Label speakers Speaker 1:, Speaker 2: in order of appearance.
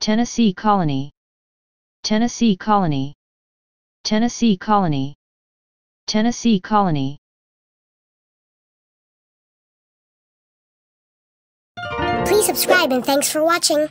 Speaker 1: Tennessee Colony Tennessee
Speaker 2: Colony Tennessee Colony Tennessee Colony
Speaker 3: Please subscribe and thanks for watching.